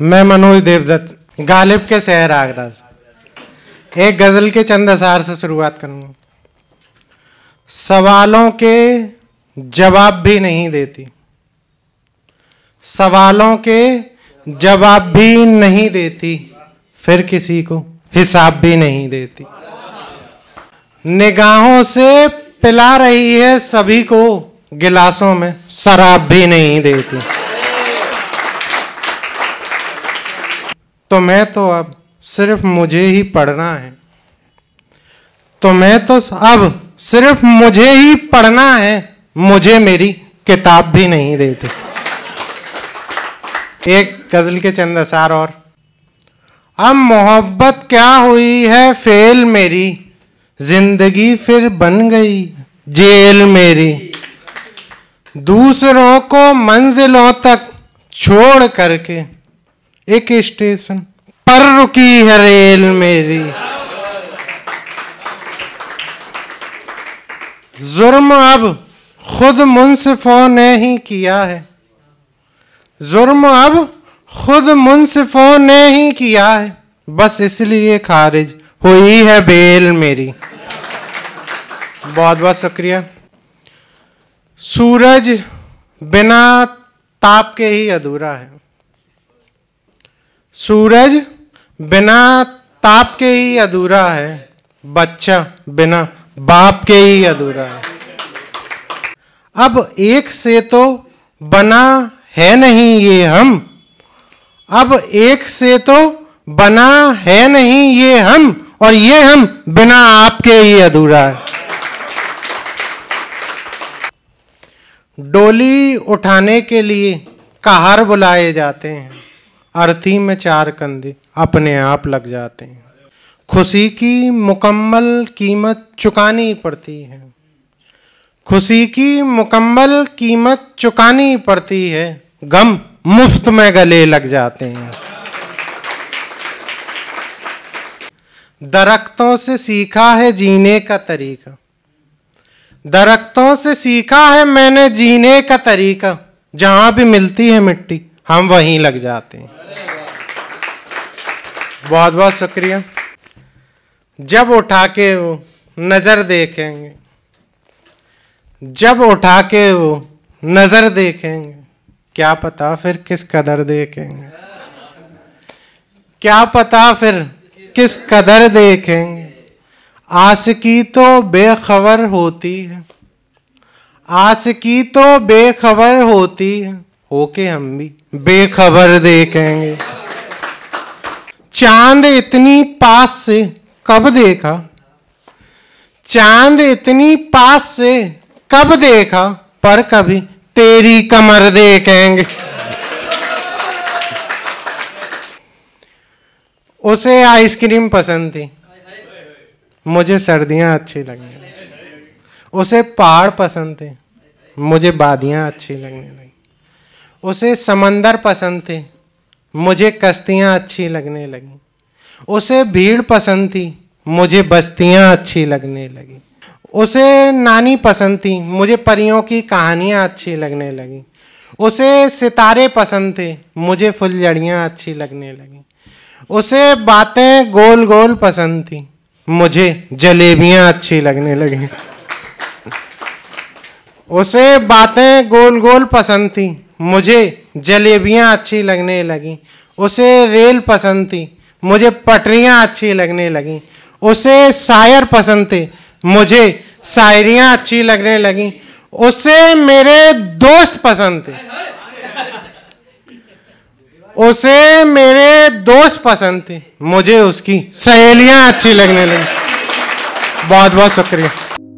मैं मनोज देवदत्त गालिब के शहर आगरा से एक गज़ल के चंद असार से शुरुआत करूंगा सवालों के जवाब भी नहीं देती सवालों के जवाब भी नहीं देती फिर किसी को हिसाब भी नहीं देती निगाहों से पिला रही है सभी को गिलासों में शराब भी नहीं देती तो मैं तो अब सिर्फ मुझे ही पढ़ना है तो मैं तो अब सिर्फ मुझे ही पढ़ना है मुझे मेरी किताब भी नहीं देती एक गजल के चंद असार और अब मोहब्बत क्या हुई है फेल मेरी जिंदगी फिर बन गई जेल मेरी दूसरों को मंजिलों तक छोड़ करके एक स्टेशन पर रुकी है रेल मेरी जुर्म अब खुद मुनसिफों ने ही किया है जुर्म अब खुद मुनसिफों ने ही किया है बस इसलिए खारिज हुई है बेल मेरी बहुत बहुत शुक्रिया सूरज बिना ताप के ही अधूरा है सूरज बिना ताप के ही अधूरा है बच्चा बिना बाप के ही अधूरा है अब एक से तो बना है नहीं ये हम अब एक से तो बना है नहीं ये हम और ये हम बिना आपके ही अधूरा है डोली उठाने के लिए कहार बुलाए जाते हैं अर्थी में चार कंधे अपने आप लग जाते हैं खुशी की मुकम्मल कीमत चुकानी पड़ती है खुशी की मुकम्मल कीमत चुकानी पड़ती है गम मुफ्त में गले लग जाते हैं दरख्तों से सीखा है जीने का तरीका दरख्तों से सीखा है मैंने जीने का तरीका जहां भी मिलती है मिट्टी हम वहीं लग जाते हैं बहुत बहुत शुक्रिया जब उठा के वो नज़र देखेंगे जब उठा के वो नज़र देखेंगे क्या पता फिर किस कदर देखेंगे क्या पता फिर किस कदर देखेंगे आस की तो बेखबर होती है आस की तो बेखबर होती है होके हम भी बेखबर देखेंगे चांद इतनी पास से कब देखा चांद इतनी पास से कब देखा पर कभी तेरी कमर देखेंगे उसे आइसक्रीम पसंद थी मुझे सर्दियां अच्छी लगने लगी उसे पहाड़ पसंद थे मुझे बादियां अच्छी लगने लगी उसे समंदर पसंद थे मुझे कश्तियाँ अच्छी लगने लगी उसे भीड़ पसंद थी मुझे बस्तियाँ अच्छी लगने लगी उसे नानी पसंद थी मुझे परियों की कहानियाँ अच्छी लगने लगी उसे सितारे पसंद थे मुझे फुलझड़ियाँ अच्छी लगने लगी उसे बातें गोल गोल पसंद थी मुझे जलेबियाँ अच्छी लगने लगी उसे बातें गोल गोल पसंद थी मुझे जलेबियाँ अच्छी लगने लगीं उसे रेल पसंद थी मुझे पटरियाँ अच्छी लगने लगीं उसे शायर पसंद थे मुझे शायरियाँ अच्छी लगने लगीं उसे मेरे दोस्त पसंद थे उसे मेरे दोस्त पसंद थे मुझे उसकी सहेलियाँ अच्छी लगने लगी बहुत बहुत शुक्रिया